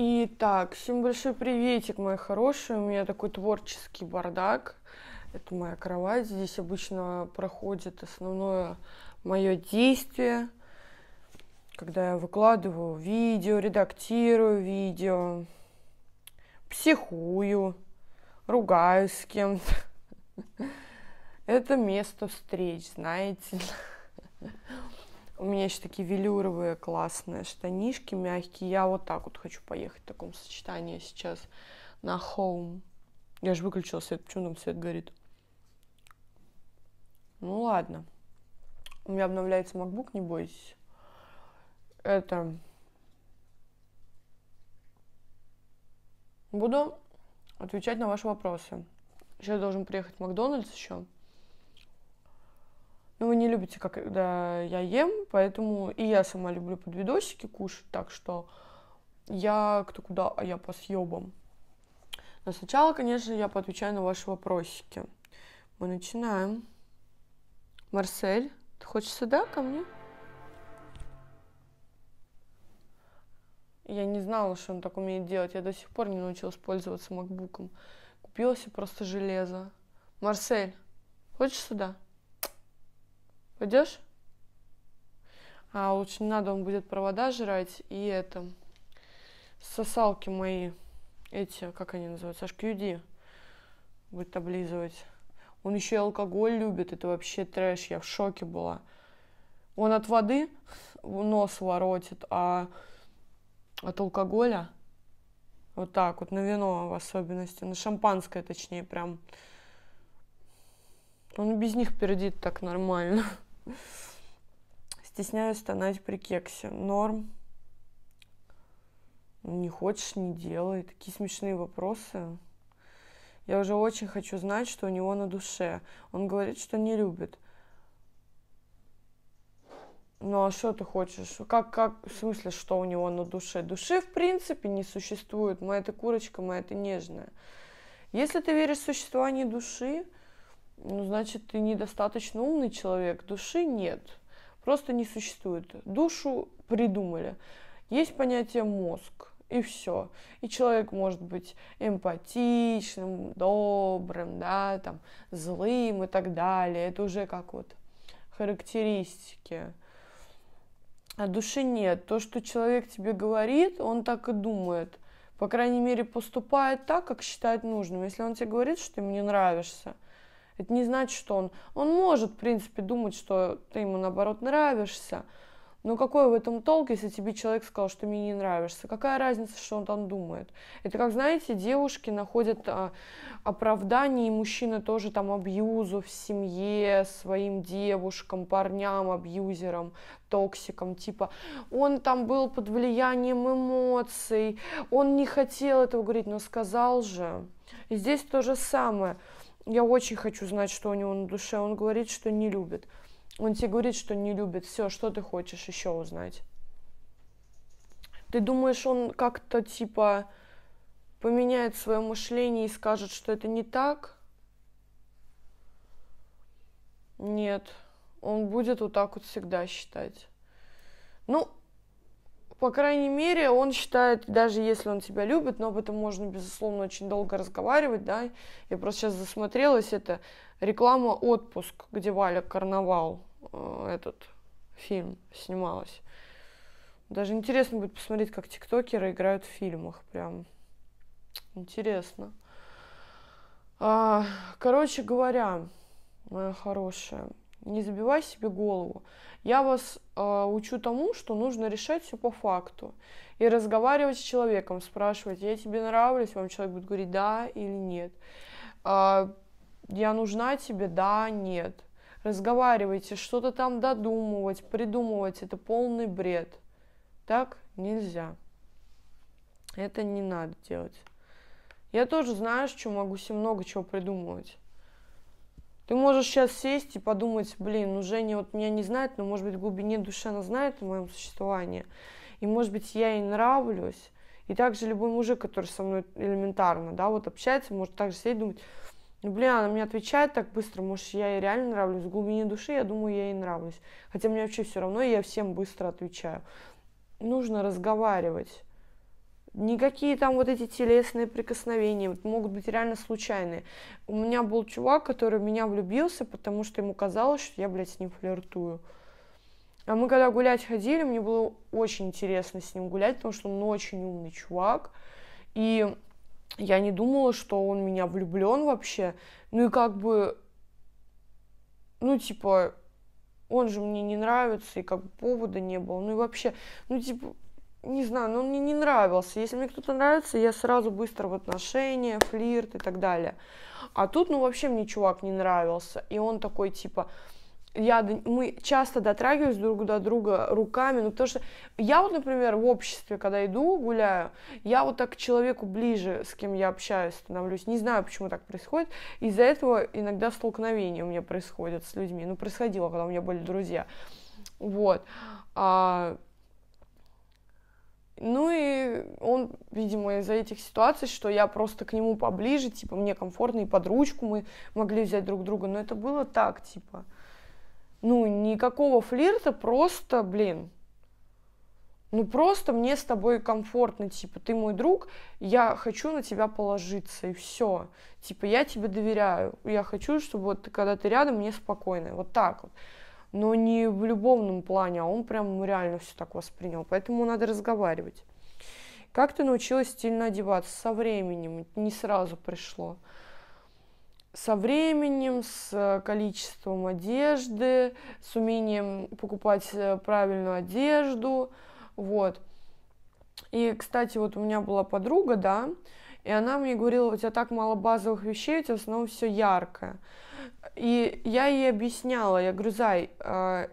Итак, всем большой приветик, мои хорошие. У меня такой творческий бардак. Это моя кровать. Здесь обычно проходит основное мое действие, когда я выкладываю видео, редактирую видео, психую, ругаюсь с кем-то. Это место встреч, знаете. У меня еще такие велюровые классные штанишки мягкие. Я вот так вот хочу поехать в таком сочетании сейчас на хоум. Я же выключила свет, почему там свет горит? Ну ладно. У меня обновляется MacBook, не бойтесь. Это... Буду отвечать на ваши вопросы. Сейчас должен приехать Макдональдс еще не любите, когда я ем, поэтому и я сама люблю подвидосики кушать, так что я кто куда, а я по съебам. Но сначала, конечно, я поотвечаю на ваши вопросики. Мы начинаем. Марсель, ты хочешь сюда ко мне? Я не знала, что он так умеет делать. Я до сих пор не научилась пользоваться макбуком. Купила себе просто железо. Марсель, хочешь сюда? Пойдешь? А, лучше не надо, он будет провода жрать и это... Сосалки мои, эти, как они называются, HQD, будет облизывать. Он еще и алкоголь любит, это вообще трэш, я в шоке была. Он от воды нос воротит, а от алкоголя вот так вот, на вино в особенности, на шампанское точнее прям. Он без них пердит так нормально. Стесняюсь стонать при кексе. Норм. Ну, не хочешь, не делай. Такие смешные вопросы. Я уже очень хочу знать, что у него на душе. Он говорит, что не любит. Ну а что ты хочешь? Как, как, в смысле, что у него на душе? Души, в принципе, не существует. Моя это курочка, моя это нежная. Если ты веришь в существование души, ну, значит, ты недостаточно умный человек. Души нет. Просто не существует. Душу придумали. Есть понятие мозг. И все. И человек может быть эмпатичным, добрым, да, там, злым и так далее. Это уже как вот характеристики. А души нет. То, что человек тебе говорит, он так и думает. По крайней мере, поступает так, как считает нужным. Если он тебе говорит, что ты мне нравишься – это не значит, что он... Он может, в принципе, думать, что ты ему, наоборот, нравишься. Но какой в этом толк, если тебе человек сказал, что мне не нравишься? Какая разница, что он там думает? Это как, знаете, девушки находят а, оправдание, и мужчины тоже там абьюзу в семье, своим девушкам, парням, абьюзерам, токсикам. Типа, он там был под влиянием эмоций, он не хотел этого говорить, но сказал же. И здесь то же самое – я очень хочу знать, что у него на душе. Он говорит, что не любит. Он тебе говорит, что не любит. Все, что ты хочешь еще узнать? Ты думаешь, он как-то типа поменяет свое мышление и скажет, что это не так? Нет, он будет вот так вот всегда считать. Ну, по крайней мере, он считает, даже если он тебя любит, но об этом можно, безусловно, очень долго разговаривать, да, я просто сейчас засмотрелась, это реклама «Отпуск», где Валя Карнавал, э, этот фильм снималась. Даже интересно будет посмотреть, как тиктокеры играют в фильмах, прям интересно. А, короче говоря, моя хорошая, не забивай себе голову. Я вас э, учу тому, что нужно решать все по факту. И разговаривать с человеком, спрашивать, я тебе нравлюсь, вам человек будет говорить да или нет. Э, я нужна тебе, да, нет. Разговаривайте, что-то там додумывать, придумывать, это полный бред. Так нельзя. Это не надо делать. Я тоже знаю, что могу себе много чего придумывать. Ты можешь сейчас сесть и подумать, блин, ну Женя вот меня не знает, но, может быть, в глубине души она знает о моем существовании. И, может быть, я ей нравлюсь. И также любой мужик, который со мной элементарно, да, вот общается, может также сесть и думать, ну, блин, она мне отвечает так быстро, может, я ей реально нравлюсь. В глубине души я думаю, я ей нравлюсь. Хотя мне вообще все равно, и я всем быстро отвечаю. Нужно разговаривать. Никакие там вот эти телесные прикосновения могут быть реально случайные. У меня был чувак, который в меня влюбился, потому что ему казалось, что я, блядь, с ним флиртую. А мы когда гулять ходили, мне было очень интересно с ним гулять, потому что он очень умный чувак. И я не думала, что он меня влюблен вообще. Ну и как бы, ну типа, он же мне не нравится, и как бы повода не было. Ну и вообще, ну типа, не знаю, ну он мне не нравился. Если мне кто-то нравится, я сразу быстро в отношения, флирт и так далее. А тут, ну, вообще мне чувак не нравился. И он такой, типа, я, мы часто дотрагивались друг до друга руками, ну, потому что я вот, например, в обществе, когда иду, гуляю, я вот так к человеку ближе, с кем я общаюсь, становлюсь, не знаю, почему так происходит, из-за этого иногда столкновения у меня происходят с людьми, ну, происходило, когда у меня были друзья, вот, а, ну и он, видимо, из-за этих ситуаций, что я просто к нему поближе, типа, мне комфортно и под ручку мы могли взять друг друга, но это было так, типа, ну, никакого флирта, просто, блин, ну просто мне с тобой комфортно, типа, ты мой друг, я хочу на тебя положиться, и все. Типа, я тебе доверяю, я хочу, чтобы вот когда ты рядом, мне спокойно, вот так вот но не в любовном плане, а он прям реально все так воспринял. Поэтому надо разговаривать. Как ты научилась стильно одеваться? Со временем, не сразу пришло. Со временем, с э, количеством одежды, с умением покупать э, правильную одежду, вот. И, кстати, вот у меня была подруга, да, и она мне говорила, у тебя так мало базовых вещей, у тебя в основном все яркое. И я ей объясняла, я говорю, Зай, а,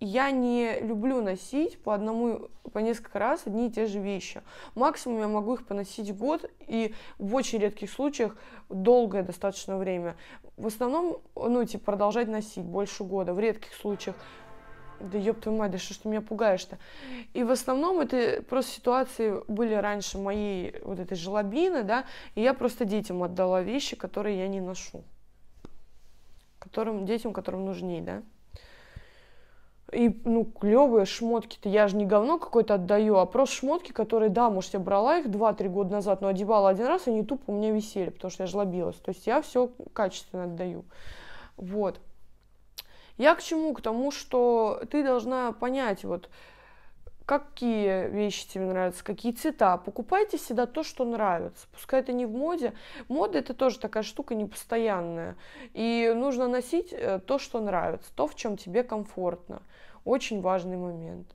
я не люблю носить по одному, по несколько раз одни и те же вещи. Максимум я могу их поносить год, и в очень редких случаях долгое достаточно время. В основном, ну, типа, продолжать носить больше года, в редких случаях. Да ёб твою мать, да что ж ты меня пугаешь-то? И в основном это просто ситуации были раньше моей вот этой желобины, да, и я просто детям отдала вещи, которые я не ношу которым, детям, которым нужней, да. И, ну, клевые шмотки-то, я же не говно какое-то отдаю, а просто шмотки, которые, да, может, я брала их 2-3 года назад, но одевала один раз, и они тупо у меня висели, потому что я жлобилась. То есть я все качественно отдаю. Вот. Я к чему? К тому, что ты должна понять, вот, какие вещи тебе нравятся, какие цвета. Покупайте всегда то, что нравится. Пускай это не в моде. Мода это тоже такая штука непостоянная. И нужно носить э, то, что нравится, то, в чем тебе комфортно. Очень важный момент.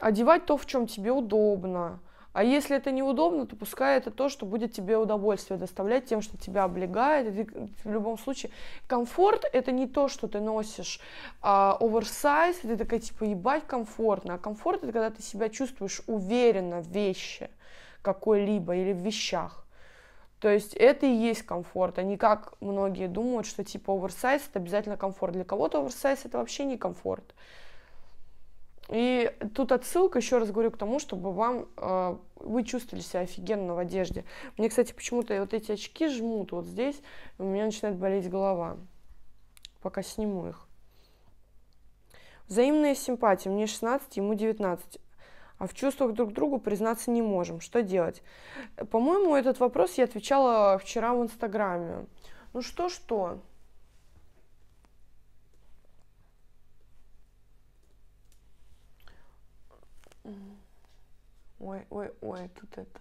Одевать то, в чем тебе удобно. А если это неудобно, то пускай это то, что будет тебе удовольствие доставлять тем, что тебя облегает. в любом случае, комфорт — это не то, что ты носишь а, оверсайз, и ты такая, типа, ебать, комфортно. А комфорт — это когда ты себя чувствуешь уверенно в вещи какой-либо или в вещах. То есть это и есть комфорт, а не как многие думают, что типа оверсайз это обязательно комфорт. Для кого-то оверсайз это вообще не комфорт. И тут отсылка, еще раз говорю, к тому, чтобы вам э, вы чувствовали себя офигенно в одежде. Мне, кстати, почему-то вот эти очки жмут вот здесь, у меня начинает болеть голова. Пока сниму их. Взаимная симпатия. Мне 16, ему 19 а в чувствах друг к другу признаться не можем. Что делать? По-моему, этот вопрос я отвечала вчера в Инстаграме. Ну что-что? Ой, ой, ой, тут это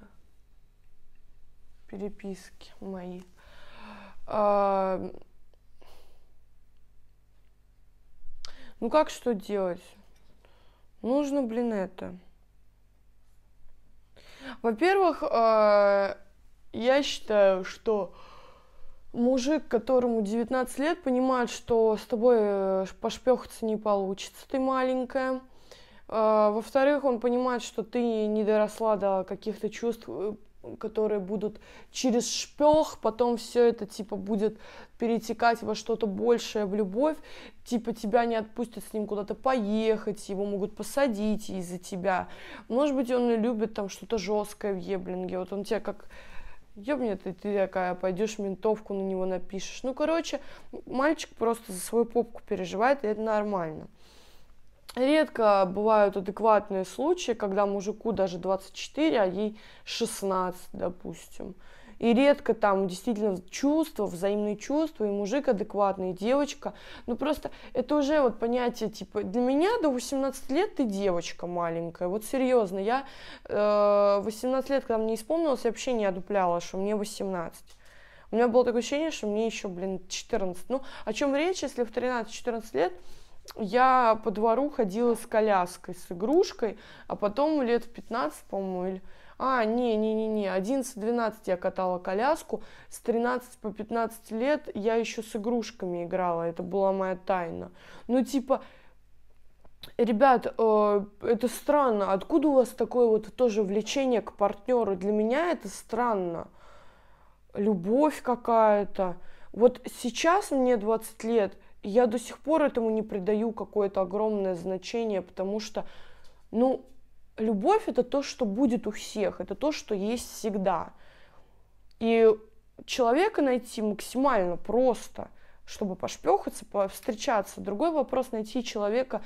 переписки мои. А... Ну как что делать? Нужно, блин, это. Во-первых, а, я считаю, что мужик, которому 19 лет, понимает, что с тобой э, пошпехаться не получится, ты маленькая. А, во-вторых, он понимает, что ты не доросла до каких-то чувств, э, которые будут через шпех, потом все это типа будет перетекать во что-то большее, в любовь, типа тебя не отпустят с ним куда-то поехать, его могут посадить из-за тебя. Может быть, он и любит там что-то жесткое в еблинге, вот он тебя как ёбнет, и ты такая пойдешь ментовку на него напишешь. Ну, короче, мальчик просто за свою попку переживает, и это нормально. Редко бывают адекватные случаи, когда мужику даже 24, а ей 16, допустим. И редко там действительно чувства, взаимные чувства, и мужик адекватный, и девочка. Ну просто это уже вот понятие, типа, для меня до 18 лет ты девочка маленькая. Вот серьезно, я э, 18 лет, когда мне исполнилось, я вообще не одупляла, что мне 18. У меня было такое ощущение, что мне еще, блин, 14. Ну, о чем речь, если в 13-14 лет я по двору ходила с коляской, с игрушкой, а потом лет в 15, по-моему, или... А, не-не-не-не, 11-12 я катала коляску, с 13 по 15 лет я еще с игрушками играла, это была моя тайна. Ну, типа, ребят, э, это странно, откуда у вас такое вот тоже влечение к партнеру? Для меня это странно. Любовь какая-то. Вот сейчас мне 20 лет – я до сих пор этому не придаю какое-то огромное значение, потому что, ну, любовь это то, что будет у всех, это то, что есть всегда. И человека найти максимально просто, чтобы пошпехаться, повстречаться. Другой вопрос найти человека,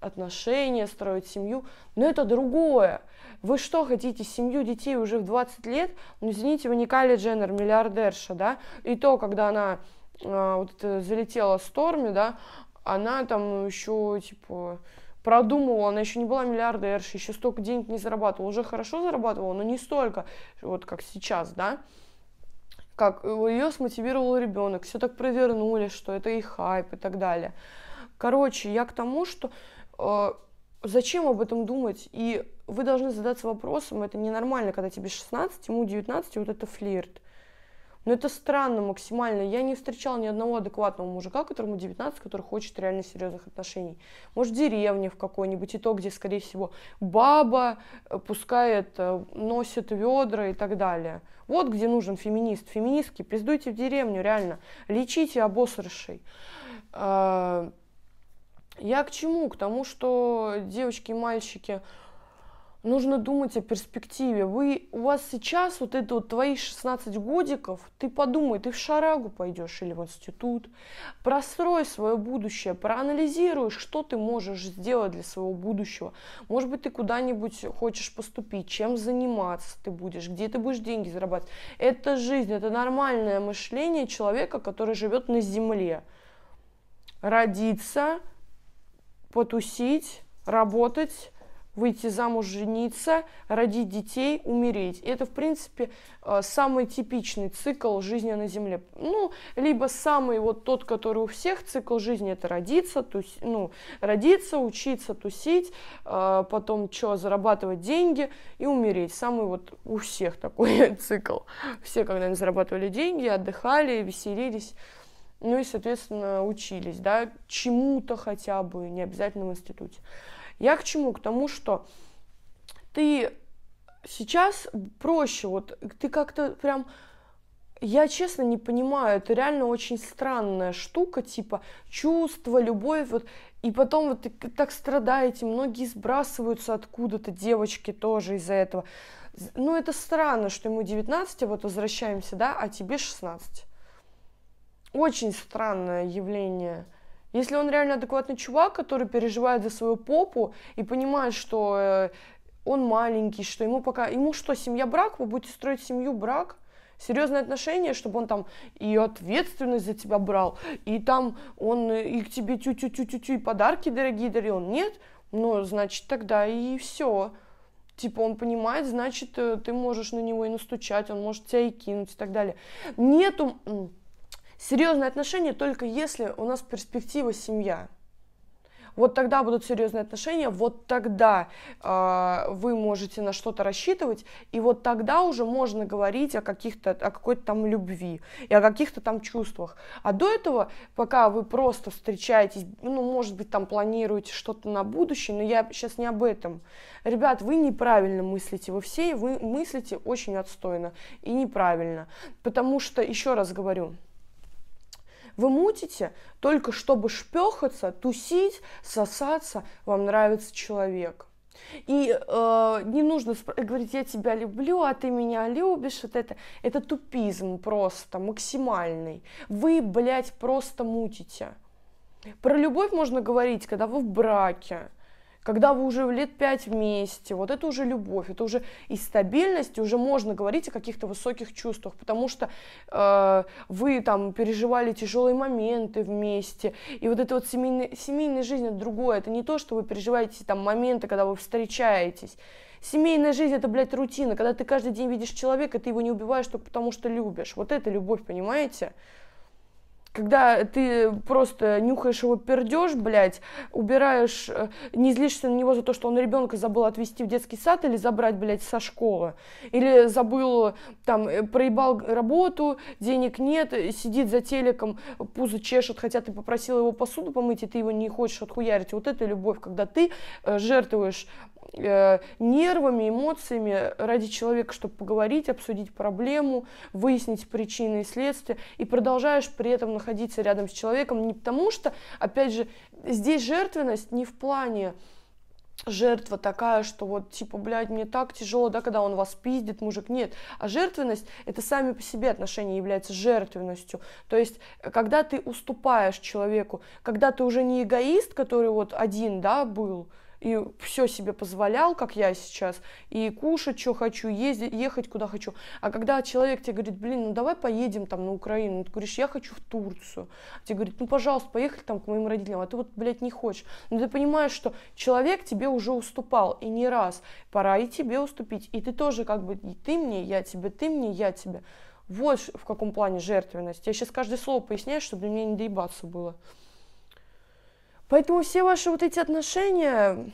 отношения, строить семью, но это другое. Вы что, хотите семью детей уже в 20 лет? Ну, извините, вы не Кали Дженнер, миллиардерша, да? И то, когда она а, вот это залетела Сторми, да, она там еще, типа, продумывала, она еще не была миллиардершей, еще столько денег не зарабатывала, уже хорошо зарабатывала, но не столько, вот как сейчас, да, как э, ее смотивировал ребенок, все так провернули, что это и хайп и так далее. Короче, я к тому, что э, зачем об этом думать? И вы должны задаться вопросом, это ненормально, когда тебе 16, ему 19, вот это флирт. Но ну, это странно максимально. Я не встречала ни одного адекватного мужика, которому 19, который хочет реально серьезных отношений. Может, деревне в какой-нибудь, и то, где, скорее всего, баба э, пускает, э, носит ведра и так далее. Вот где нужен феминист. Феминистки, пиздуйте в деревню, реально. Лечите обосрышей. Э, я к чему? К тому, что девочки и мальчики нужно думать о перспективе. Вы, у вас сейчас вот это вот твои 16 годиков, ты подумай, ты в шарагу пойдешь или в институт, прострой свое будущее, проанализируй, что ты можешь сделать для своего будущего. Может быть, ты куда-нибудь хочешь поступить, чем заниматься ты будешь, где ты будешь деньги зарабатывать. Это жизнь, это нормальное мышление человека, который живет на земле. Родиться, потусить, работать, выйти замуж, жениться, родить детей, умереть. И это, в принципе, э, самый типичный цикл жизни на Земле. Ну, либо самый вот тот, который у всех цикл жизни, это родиться, тус, ну, родиться, учиться, тусить, э, потом что, зарабатывать деньги и умереть. Самый вот у всех такой цикл. Все когда-нибудь зарабатывали деньги, отдыхали, веселились ну и, соответственно, учились, да, чему-то хотя бы, не обязательно в институте. Я к чему? К тому, что ты сейчас проще, вот ты как-то прям я честно не понимаю, это реально очень странная штука, типа чувство, любовь, вот, и потом вот так страдаете, многие сбрасываются откуда-то, девочки тоже из-за этого. Ну, это странно, что ему 19, а вот возвращаемся, да, а тебе 16. Очень странное явление. Если он реально адекватный чувак, который переживает за свою попу и понимает, что э, он маленький, что ему пока... Ему что, семья брак? Вы будете строить семью брак? серьезные отношения, чтобы он там и ответственность за тебя брал, и там он э, и к тебе тю-тю-тю-тю-тю, и подарки дорогие дарил. Нет, ну, значит, тогда и все. Типа он понимает, значит, э, ты можешь на него и настучать, он может тебя и кинуть и так далее. Нету Серьезные отношения только если у нас перспектива семья. Вот тогда будут серьезные отношения, вот тогда э, вы можете на что-то рассчитывать, и вот тогда уже можно говорить о каких-то, о какой-то там любви и о каких-то там чувствах. А до этого, пока вы просто встречаетесь, ну, может быть, там планируете что-то на будущее, но я сейчас не об этом. Ребят, вы неправильно мыслите, вы все вы мыслите очень отстойно и неправильно, потому что, еще раз говорю, вы мутите только чтобы шпехаться, тусить, сосаться, вам нравится человек. И э, не нужно говорить, я тебя люблю, а ты меня любишь, вот это, это тупизм просто максимальный. Вы, блядь, просто мутите. Про любовь можно говорить, когда вы в браке, когда вы уже лет пять вместе, вот это уже любовь, это уже и стабильность, и уже можно говорить о каких-то высоких чувствах, потому что э, вы там переживали тяжелые моменты вместе, и вот это вот семейная, семейная жизнь это другое, это не то, что вы переживаете там моменты, когда вы встречаетесь. Семейная жизнь это, блядь, рутина, когда ты каждый день видишь человека, ты его не убиваешь только потому, что любишь. Вот это любовь, понимаете? когда ты просто нюхаешь его пердеж, блядь, убираешь, э, не злишься на него за то, что он ребенка забыл отвезти в детский сад или забрать, блядь, со школы, или забыл, там, э, проебал работу, денег нет, сидит за телеком, пузо чешет, хотя ты попросил его посуду помыть, и ты его не хочешь отхуярить. Вот это любовь, когда ты э, жертвуешь нервами, эмоциями ради человека, чтобы поговорить, обсудить проблему, выяснить причины и следствия, и продолжаешь при этом на находиться рядом с человеком, не потому что, опять же, здесь жертвенность не в плане жертва такая, что вот, типа, блядь, мне так тяжело, да, когда он вас пиздит, мужик, нет. А жертвенность, это сами по себе отношения являются жертвенностью. То есть, когда ты уступаешь человеку, когда ты уже не эгоист, который вот один, да, был, и все себе позволял, как я сейчас, и кушать, что хочу, ездить, ехать, куда хочу. А когда человек тебе говорит, блин, ну давай поедем там на Украину, ты говоришь, я хочу в Турцию. А тебе говорит, ну пожалуйста, поехали там к моим родителям, а ты вот, блядь, не хочешь. Но ты понимаешь, что человек тебе уже уступал, и не раз. Пора и тебе уступить. И ты тоже как бы, и ты мне, я тебе, ты мне, я тебе. Вот в каком плане жертвенность. Я сейчас каждое слово поясняю, чтобы мне не доебаться было. Поэтому все ваши вот эти отношения,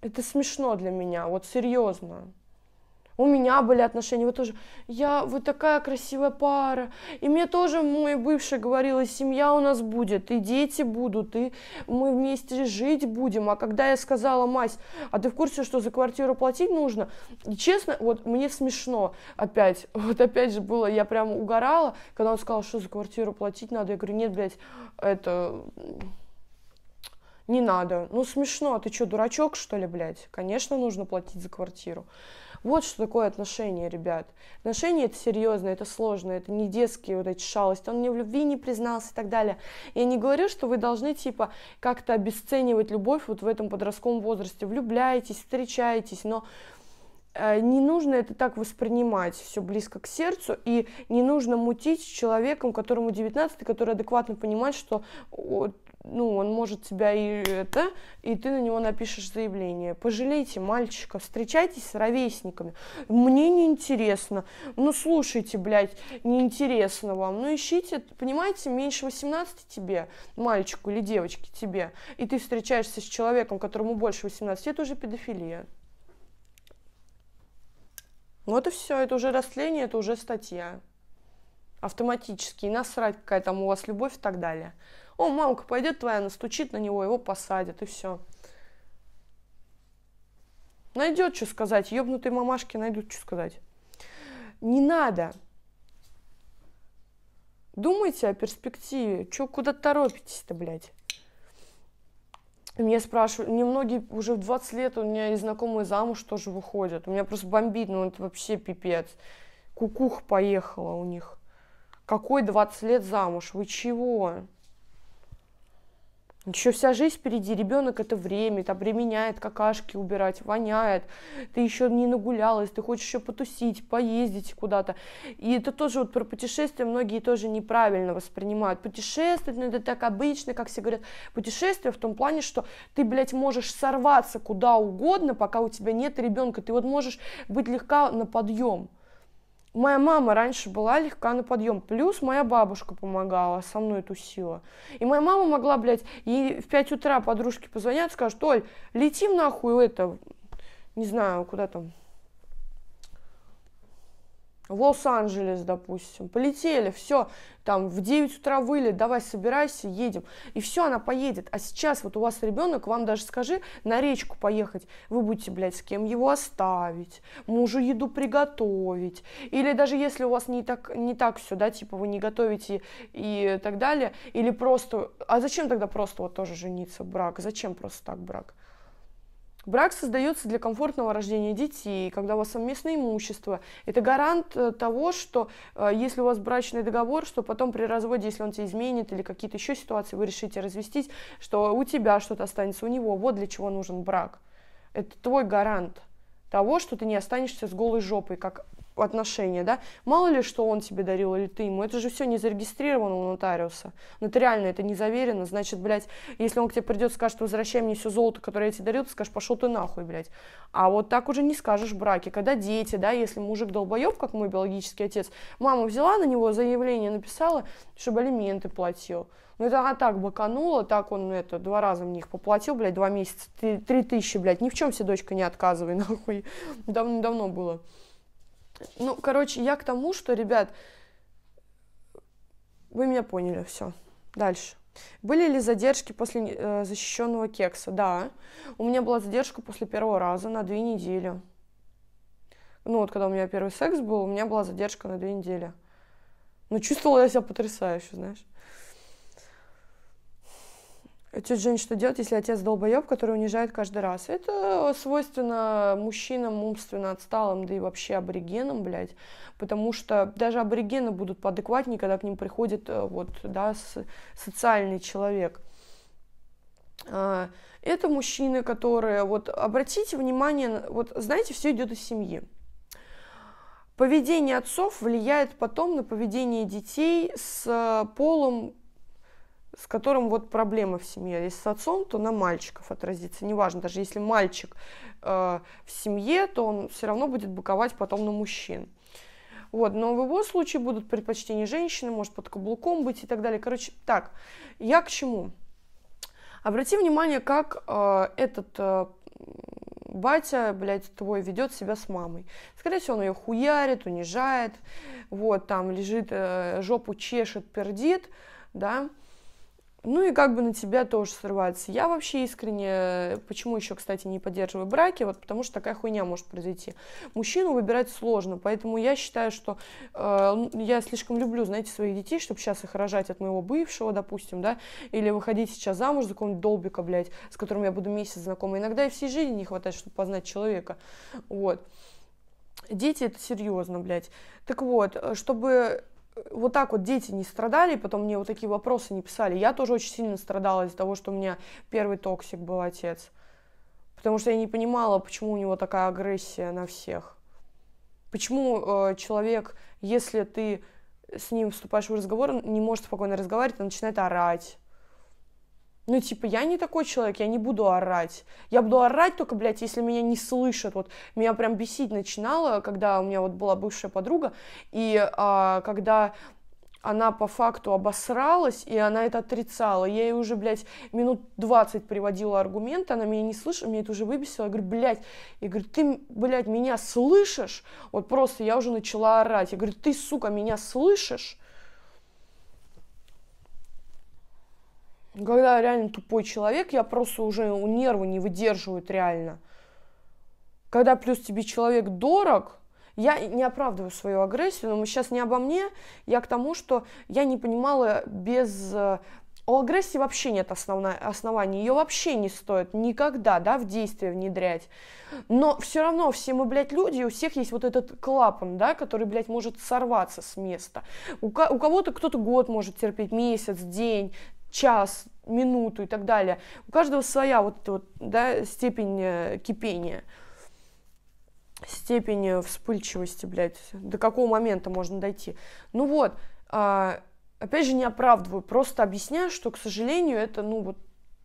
это смешно для меня, вот серьезно. У меня были отношения, вы тоже, я, вы такая красивая пара. И мне тоже мой бывший говорил, и семья у нас будет, и дети будут, и мы вместе жить будем. А когда я сказала, мать, а ты в курсе, что за квартиру платить нужно? И честно, вот мне смешно опять, вот опять же было, я прям угорала, когда он сказал, что за квартиру платить надо. Я говорю, нет, блядь, это не надо. Ну смешно, а ты что, дурачок, что ли, блядь? Конечно, нужно платить за квартиру. Вот что такое отношение, ребят. Отношения это серьезно, это сложно, это не детские вот эти шалости. Он мне в любви не признался и так далее. Я не говорю, что вы должны типа как-то обесценивать любовь вот в этом подростковом возрасте. Влюбляетесь, встречаетесь, но э, не нужно это так воспринимать, все близко к сердцу, и не нужно мутить с человеком, которому 19, который адекватно понимает, что ну, он может тебя и это, и ты на него напишешь заявление. Пожалейте мальчика, встречайтесь с ровесниками. Мне неинтересно. Ну, слушайте, блядь, неинтересно вам. Ну, ищите, понимаете, меньше 18 тебе, мальчику или девочке тебе, и ты встречаешься с человеком, которому больше 18, это уже педофилия. Вот и все, это уже растление, это уже статья. Автоматически, и насрать, какая там у вас любовь и так далее. О, мамка пойдет твоя, настучит на него, его посадят, и все. Найдет, что сказать. Ёбнутые мамашки найдут, что сказать. Не надо. Думайте о перспективе. Че, куда торопитесь-то, блядь? Меня спрашивают, мне многие уже в 20 лет, у меня и знакомые замуж тоже выходят. У меня просто бомбит, ну это вообще пипец. Кукух поехала у них. Какой 20 лет замуж? Вы чего? Еще вся жизнь впереди, ребенок это время, там применяет какашки убирать, воняет, ты еще не нагулялась, ты хочешь еще потусить, поездить куда-то. И это тоже вот про путешествия многие тоже неправильно воспринимают. Путешествовать, ну это так обычно, как все говорят, путешествие в том плане, что ты, блядь, можешь сорваться куда угодно, пока у тебя нет ребенка, ты вот можешь быть легка на подъем моя мама раньше была легка на подъем, плюс моя бабушка помогала, со мной тусила. И моя мама могла, блядь, ей в 5 утра подружки позвонят, скажут, Оль, летим нахуй это, не знаю, куда там, в Лос-Анджелес, допустим, полетели, все, там в 9 утра вылет, давай собирайся, едем. И все, она поедет. А сейчас вот у вас ребенок, вам даже скажи, на речку поехать, вы будете, блядь, с кем его оставить, мужу еду приготовить. Или даже если у вас не так, не так все, да, типа вы не готовите и так далее, или просто, а зачем тогда просто вот тоже жениться, брак, зачем просто так брак? Брак создается для комфортного рождения детей, когда у вас совместное имущество. Это гарант э, того, что э, если у вас брачный договор, что потом при разводе, если он тебя изменит или какие-то еще ситуации, вы решите развестись, что у тебя что-то останется у него. Вот для чего нужен брак. Это твой гарант того, что ты не останешься с голой жопой, как отношения, да, мало ли, что он тебе дарил или ты ему, это же все не зарегистрировано у нотариуса, нотариально ну, это не заверено, значит, блядь, если он к тебе придет и скажет, возвращай мне все золото, которое я тебе дарил, ты скажешь, пошел ты нахуй, блядь, а вот так уже не скажешь в браке, когда дети, да, если мужик долбоеб, как мой биологический отец, мама взяла на него заявление, написала, чтобы алименты платил, ну, это она так баканула, так он это два раза мне их поплатил, блядь, два месяца, три, три тысячи, блядь. Ни в чем себе, дочка, не отказывай, нахуй. Давно-давно было. Ну, короче, я к тому, что, ребят, вы меня поняли, все. Дальше. Были ли задержки после э, защищенного кекса? Да. У меня была задержка после первого раза на две недели. Ну, вот когда у меня первый секс был, у меня была задержка на две недели. Но ну, чувствовала я себя потрясающе, знаешь тетя Жень, что делать, если отец долбоеб, который унижает каждый раз? Это э, свойственно мужчинам умственно отсталым, да и вообще аборигенам, блядь, потому что даже аборигены будут поадекватнее, когда к ним приходит э, вот, да, социальный человек. А, это мужчины, которые, вот, обратите внимание, вот, знаете, все идет из семьи. Поведение отцов влияет потом на поведение детей с э, полом с которым вот проблема в семье. Если с отцом, то на мальчиков отразится. Неважно, даже если мальчик э, в семье, то он все равно будет боковать потом на мужчин. Вот, но в его случае будут предпочтения женщины, может под каблуком быть и так далее. Короче, так, я к чему? Обрати внимание, как э, этот э, батя, блядь, твой ведет себя с мамой. Скорее всего, он ее хуярит, унижает, вот, там лежит, э, жопу чешет, пердит, да, э, ну и как бы на тебя тоже срывается. Я вообще искренне, э, почему еще, кстати, не поддерживаю браки, вот потому что такая хуйня может произойти. Мужчину выбирать сложно, поэтому я считаю, что э, я слишком люблю, знаете, своих детей, чтобы сейчас их рожать от моего бывшего, допустим, да, или выходить сейчас замуж за какого-нибудь долбика, блядь, с которым я буду месяц знакома. Иногда и всей жизни не хватает, чтобы познать человека, вот. Дети это серьезно, блядь. Так вот, э, чтобы вот так вот дети не страдали, потом мне вот такие вопросы не писали. Я тоже очень сильно страдала из-за того, что у меня первый токсик был отец. Потому что я не понимала, почему у него такая агрессия на всех. Почему э, человек, если ты с ним вступаешь в разговор, не может спокойно разговаривать, он начинает орать ну, типа, я не такой человек, я не буду орать. Я буду орать только, блядь, если меня не слышат. Вот меня прям бесить начинало, когда у меня вот была бывшая подруга, и а, когда она по факту обосралась, и она это отрицала. Я ей уже, блядь, минут 20 приводила аргументы, она меня не слышала, меня это уже выбесило. Я говорю, блядь, я говорю, ты, блядь, меня слышишь? Вот просто я уже начала орать. Я говорю, ты, сука, меня слышишь? когда реально тупой человек, я просто уже у нервы не выдерживают реально. Когда плюс тебе человек дорог, я не оправдываю свою агрессию, но мы сейчас не обо мне, я к тому, что я не понимала без... Э, у агрессии вообще нет оснований, ее вообще не стоит никогда, да, в действие внедрять. Но все равно все мы, блядь, люди, и у всех есть вот этот клапан, да, который, блядь, может сорваться с места. У, ко... у кого-то кто-то год может терпеть, месяц, день, час, минуту и так далее. У каждого своя вот, вот да, степень э, кипения, степень э, вспыльчивости, блядь, до какого момента можно дойти. Ну вот, а, опять же, не оправдываю, просто объясняю, что, к сожалению, это, ну, вот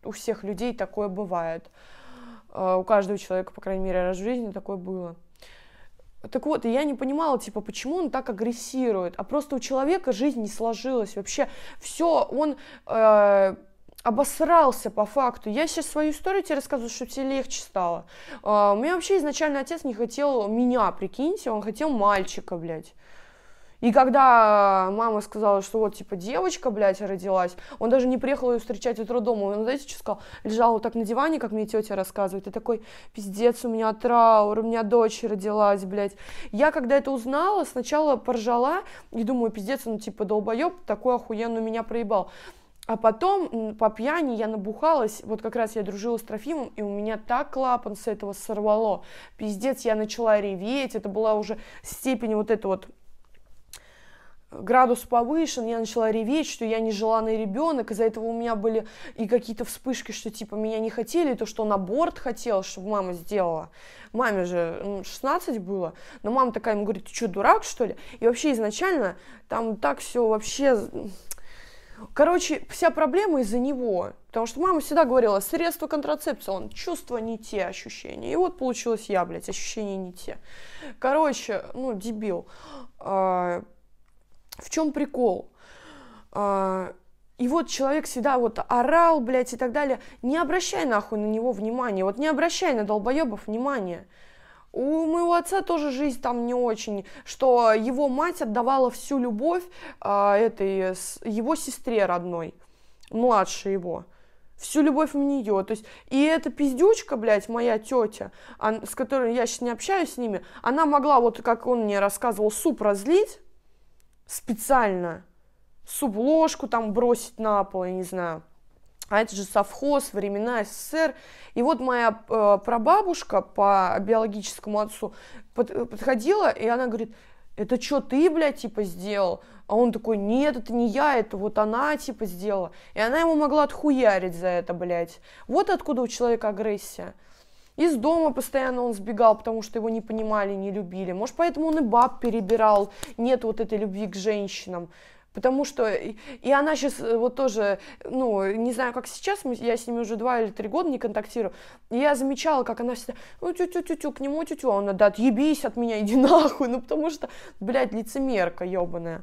у всех людей такое бывает. А, у каждого человека, по крайней мере, раз в жизни такое было. Так вот, я не понимала, типа, почему он так агрессирует, а просто у человека жизнь не сложилась вообще. Все, он э, обосрался по факту. Я сейчас свою историю тебе рассказываю, чтобы тебе легче стало. Э, у меня вообще изначально отец не хотел меня, прикиньте, он хотел мальчика, блядь. И когда э, мама сказала, что вот, типа, девочка, блядь, родилась, он даже не приехал ее встречать утро дома. Он, знаете, что сказал? Лежал вот так на диване, как мне тетя рассказывает, и такой, пиздец, у меня траур, у меня дочь родилась, блядь. Я, когда это узнала, сначала поржала и думаю, пиздец, ну, типа, долбоеб, такой охуенно меня проебал. А потом по пьяни я набухалась, вот как раз я дружила с Трофимом, и у меня так клапан с этого сорвало. Пиздец, я начала реветь, это была уже степень вот эта вот градус повышен, я начала реветь, что я нежеланный ребенок, из-за этого у меня были и какие-то вспышки, что типа меня не хотели, и то, что он аборт хотел, чтобы мама сделала. Маме же 16 было, но мама такая ему говорит, ты что, дурак, что ли? И вообще изначально там так все вообще... Короче, вся проблема из-за него, потому что мама всегда говорила, средства контрацепции, он чувства не те ощущения, и вот получилось я, блядь, ощущения не те. Короче, ну, дебил. А, в чем прикол? А, и вот человек всегда вот орал, блядь, и так далее. Не обращай нахуй на него внимания. Вот не обращай на долбоебов внимания. У моего отца тоже жизнь там не очень, что его мать отдавала всю любовь а, этой его сестре родной, младше его. Всю любовь в нее. То есть, и эта пиздючка, блядь, моя тетя, он, с которой я сейчас не общаюсь с ними, она могла, вот как он мне рассказывал, суп разлить, специально субложку там бросить на пол, я не знаю. А это же совхоз, времена СССР. И вот моя э, прабабушка по биологическому отцу под, э, подходила, и она говорит, это что ты, блядь, типа сделал? А он такой, нет, это не я, это вот она, типа, сделала. И она ему могла отхуярить за это, блядь. Вот откуда у человека агрессия. Из дома постоянно он сбегал, потому что его не понимали, не любили. Может, поэтому он и баб перебирал. Нет вот этой любви к женщинам. Потому что, и она сейчас э, вот тоже, ну, не знаю, как сейчас, я с ними уже два или три года не контактирую, я замечала, как она всегда, ну, тю-тю-тю-тю, к нему тю-тю, а он, да, отъебись от меня, иди нахуй, ну, потому что, блядь, лицемерка ебаная.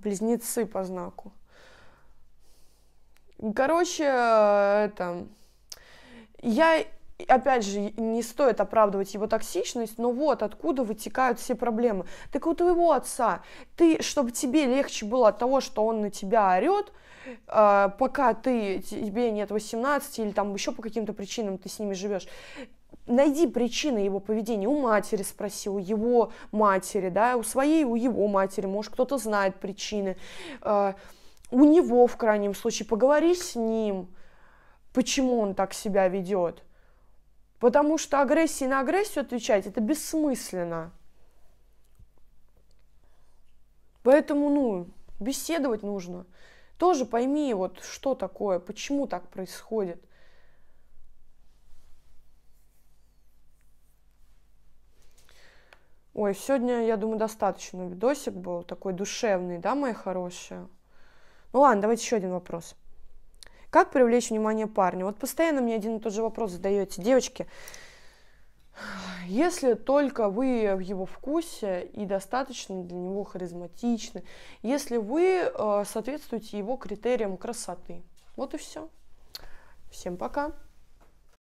Близнецы по знаку. Короче, э, это, я опять же, не стоит оправдывать его токсичность, но вот откуда вытекают все проблемы. Так вот у его отца, ты, чтобы тебе легче было от того, что он на тебя орет, а, пока ты, тебе нет 18 или там еще по каким-то причинам ты с ними живешь, найди причины его поведения. У матери спроси, у его матери, да, у своей, у его матери, может, кто-то знает причины. А, у него, в крайнем случае, поговори с ним, почему он так себя ведет. Потому что агрессии на агрессию отвечать это бессмысленно. Поэтому, ну, беседовать нужно. Тоже пойми, вот что такое, почему так происходит. Ой, сегодня, я думаю, достаточно видосик был, такой душевный, да, моя хорошая? Ну ладно, давайте еще один вопрос. Как привлечь внимание парня? Вот постоянно мне один и тот же вопрос задаете. Девочки, если только вы в его вкусе и достаточно для него харизматичны, если вы э, соответствуете его критериям красоты. Вот и все. Всем пока.